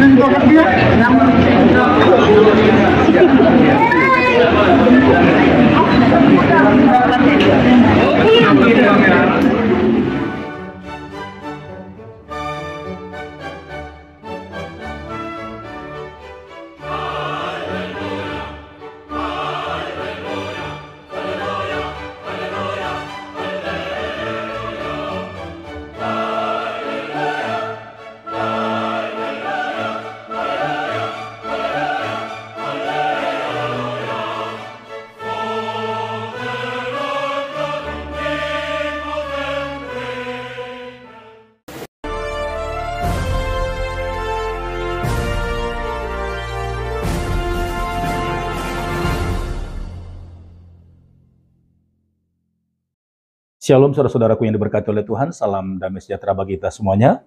nhưng tôi vẫn biết năm, Thank you. Shalom saudara-saudaraku yang diberkati oleh Tuhan, salam damai sejahtera bagi kita semuanya.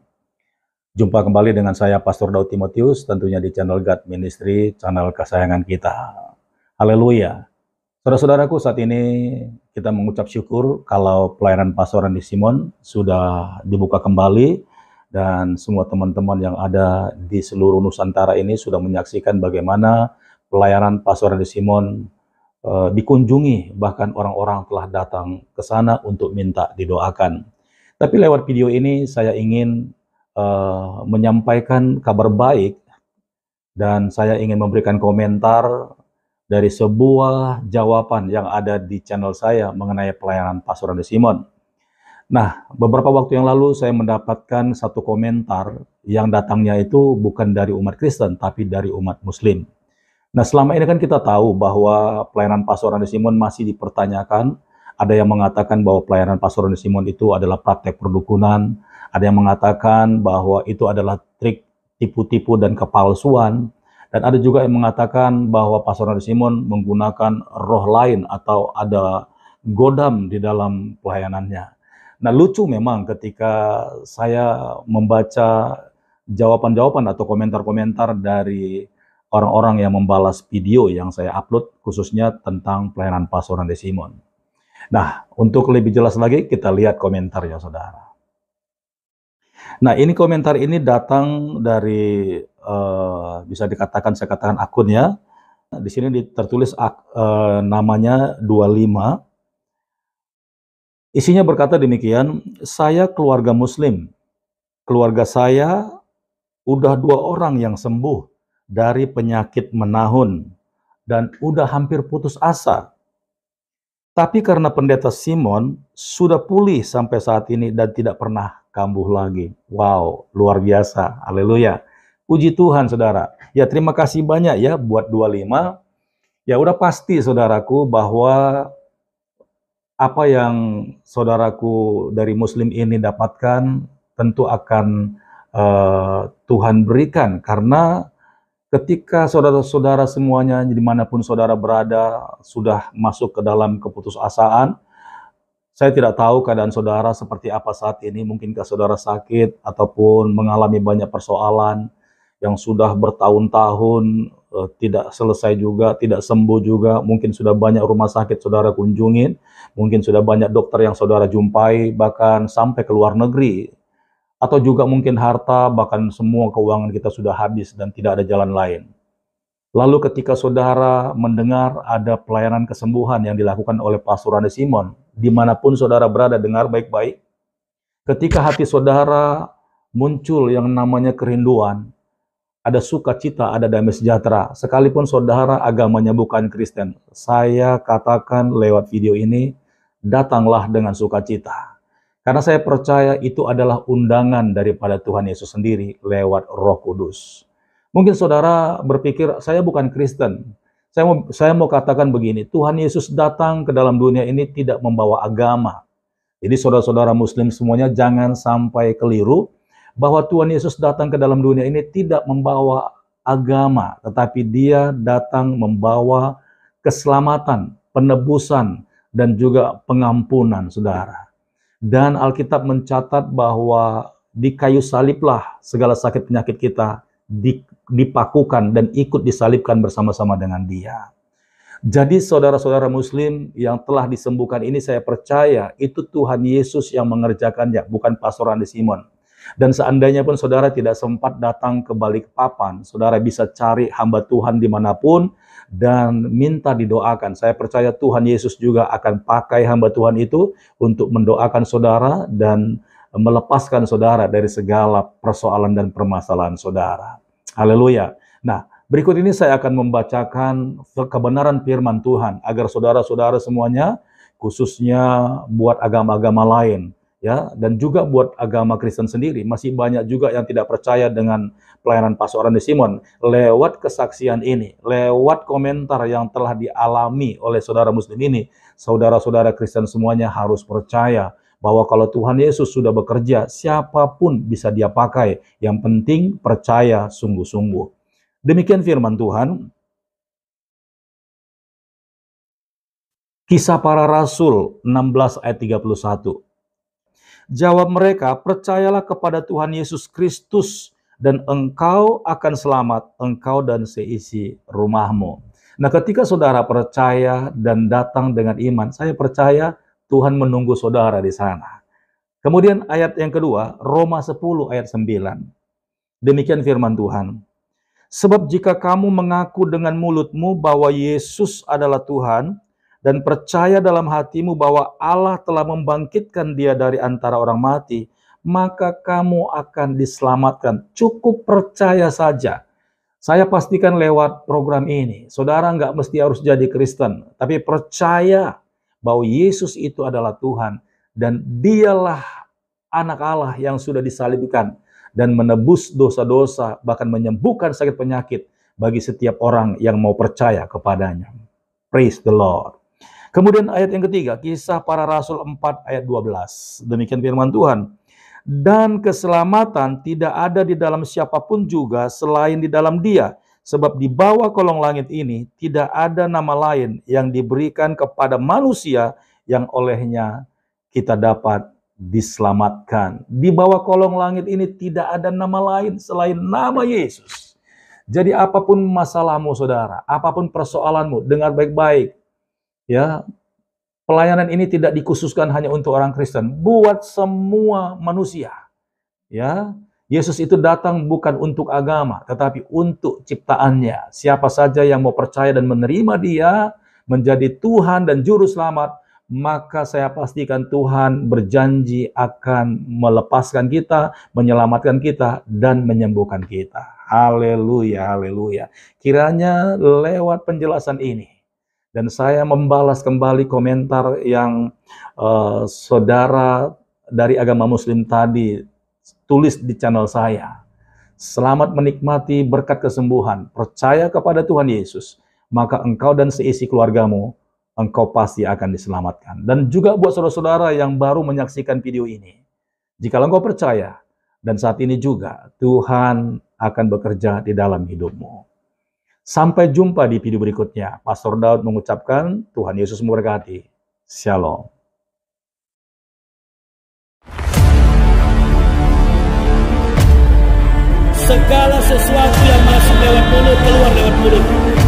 Jumpa kembali dengan saya Pastor Daud Timotius tentunya di channel God Ministry, channel kesayangan kita. Haleluya. Saudara-saudaraku, saat ini kita mengucap syukur kalau pelayanan pastoran di Simon sudah dibuka kembali dan semua teman-teman yang ada di seluruh Nusantara ini sudah menyaksikan bagaimana pelayanan pastoran di Simon uh, dikunjungi, bahkan orang-orang telah datang ke sana untuk minta didoakan. Tapi lewat video ini saya ingin uh, menyampaikan kabar baik dan saya ingin memberikan komentar dari sebuah jawaban yang ada di channel saya mengenai pelayanan Pastor Andi Simon. Nah, beberapa waktu yang lalu saya mendapatkan satu komentar yang datangnya itu bukan dari umat Kristen, tapi dari umat Muslim. Nah, selama ini kan kita tahu bahwa pelayanan Pastor Andi Simon masih dipertanyakan. Ada yang mengatakan bahwa pelayanan Pastor Andi Simon itu adalah praktek perdukunan. Ada yang mengatakan bahwa itu adalah trik tipu-tipu dan kepalsuan. Dan ada juga yang mengatakan bahwa Pastor Andi Simon menggunakan roh lain atau ada godam di dalam pelayanannya. Nah, lucu memang ketika saya membaca jawaban-jawaban atau komentar-komentar dari orang-orang yang membalas video yang saya upload khususnya tentang pelayanan Pastor di Simon. Nah, untuk lebih jelas lagi kita lihat komentar ya saudara. Nah, ini komentar ini datang dari uh, bisa dikatakan saya katakan akunnya. Di sini tertulis uh, namanya 25 Isinya berkata demikian, saya keluarga muslim. Keluarga saya udah dua orang yang sembuh dari penyakit menahun dan udah hampir putus asa. Tapi karena pendeta Simon sudah pulih sampai saat ini dan tidak pernah kambuh lagi. Wow, luar biasa. Haleluya. Puji Tuhan, saudara. Ya, terima kasih banyak ya buat 25. Ya, udah pasti, saudaraku, bahwa apa yang saudaraku dari Muslim ini dapatkan tentu akan uh, Tuhan berikan karena ketika saudara-saudara semuanya dimanapun saudara berada sudah masuk ke dalam keputusasaan, saya tidak tahu keadaan saudara seperti apa saat ini. Mungkinkah saudara sakit ataupun mengalami banyak persoalan yang sudah bertahun-tahun eh, tidak selesai juga, tidak sembuh juga. Mungkin sudah banyak rumah sakit saudara kunjungin, mungkin sudah banyak dokter yang saudara jumpai, bahkan sampai ke luar negeri atau juga mungkin harta, bahkan semua keuangan kita sudah habis dan tidak ada jalan lain. Lalu ketika saudara mendengar ada pelayanan kesembuhan yang dilakukan oleh Pastor Andi Simon, dimanapun saudara berada, dengar baik-baik. Ketika hati saudara muncul yang namanya kerinduan, ada sukacita, ada damai sejahtera. Sekalipun saudara agamanya bukan Kristen, saya katakan lewat video ini, datanglah dengan sukacita. Karena saya percaya itu adalah undangan daripada Tuhan Yesus sendiri lewat Roh Kudus. Mungkin saudara berpikir, saya bukan Kristen. Saya mau, saya mau katakan begini, Tuhan Yesus datang ke dalam dunia ini tidak membawa agama. Jadi saudara-saudara muslim semuanya jangan sampai keliru bahwa Tuhan Yesus datang ke dalam dunia ini tidak membawa agama, tetapi dia datang membawa keselamatan, penebusan, dan juga pengampunan saudara. Dan Alkitab mencatat bahwa di kayu saliblah segala sakit penyakit kita dipakukan dan ikut disalibkan bersama-sama dengan dia. Jadi saudara-saudara muslim yang telah disembuhkan ini saya percaya itu Tuhan Yesus yang mengerjakannya, bukan pastor Andi Simon. Dan seandainya pun saudara tidak sempat datang ke balik papan, saudara bisa cari hamba Tuhan dimanapun dan minta didoakan. Saya percaya Tuhan Yesus juga akan pakai hamba Tuhan itu untuk mendoakan saudara dan melepaskan saudara dari segala persoalan dan permasalahan saudara. Haleluya. Nah, berikut ini saya akan membacakan kebenaran firman Tuhan agar saudara-saudara semuanya khususnya buat agama-agama lain ya dan juga buat agama Kristen sendiri masih banyak juga yang tidak percaya dengan pelayanan Pastor di Simon lewat kesaksian ini lewat komentar yang telah dialami oleh saudara muslim ini saudara-saudara Kristen semuanya harus percaya bahwa kalau Tuhan Yesus sudah bekerja siapapun bisa dia pakai yang penting percaya sungguh-sungguh demikian firman Tuhan Kisah para Rasul 16 ayat 31 Jawab mereka, percayalah kepada Tuhan Yesus Kristus dan engkau akan selamat, engkau dan seisi rumahmu. Nah ketika saudara percaya dan datang dengan iman, saya percaya Tuhan menunggu saudara di sana. Kemudian ayat yang kedua, Roma 10 ayat 9. Demikian firman Tuhan. Sebab jika kamu mengaku dengan mulutmu bahwa Yesus adalah Tuhan dan percaya dalam hatimu bahwa Allah telah membangkitkan dia dari antara orang mati, maka kamu akan diselamatkan. Cukup percaya saja. Saya pastikan lewat program ini, saudara nggak mesti harus jadi Kristen, tapi percaya bahwa Yesus itu adalah Tuhan dan dialah anak Allah yang sudah disalibkan dan menebus dosa-dosa bahkan menyembuhkan sakit penyakit bagi setiap orang yang mau percaya kepadanya. Praise the Lord. Kemudian ayat yang ketiga, kisah para rasul 4 ayat 12. Demikian firman Tuhan. Dan keselamatan tidak ada di dalam siapapun juga selain di dalam dia. Sebab di bawah kolong langit ini tidak ada nama lain yang diberikan kepada manusia yang olehnya kita dapat diselamatkan. Di bawah kolong langit ini tidak ada nama lain selain nama Yesus. Jadi apapun masalahmu saudara, apapun persoalanmu, dengar baik-baik ya pelayanan ini tidak dikhususkan hanya untuk orang Kristen, buat semua manusia. Ya, Yesus itu datang bukan untuk agama, tetapi untuk ciptaannya. Siapa saja yang mau percaya dan menerima Dia menjadi Tuhan dan juru selamat, maka saya pastikan Tuhan berjanji akan melepaskan kita, menyelamatkan kita dan menyembuhkan kita. Haleluya, haleluya. Kiranya lewat penjelasan ini dan saya membalas kembali komentar yang uh, saudara dari agama Muslim tadi tulis di channel saya. Selamat menikmati berkat kesembuhan. Percaya kepada Tuhan Yesus, maka engkau dan seisi keluargamu, engkau pasti akan diselamatkan. Dan juga buat saudara-saudara yang baru menyaksikan video ini, jika engkau percaya dan saat ini juga Tuhan akan bekerja di dalam hidupmu. Sampai jumpa di video berikutnya. Pastor Daud mengucapkan Tuhan Yesus memberkati. Shalom. Segala sesuatu yang masuk lewat mulut keluar lewat mulut.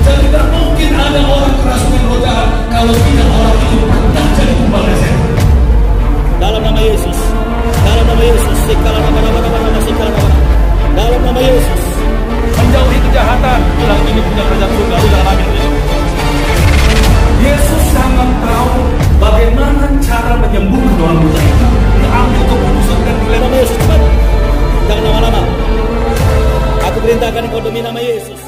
Dan tidak mungkin ada orang kerasukan godaan kalau tidak orang itu tak jadi kembali Dalam nama Yesus. Dalam nama Yesus. segala nama nama nama nama nama. Dalam nama Yesus. Menjauhi Akan kau kwa Yesus.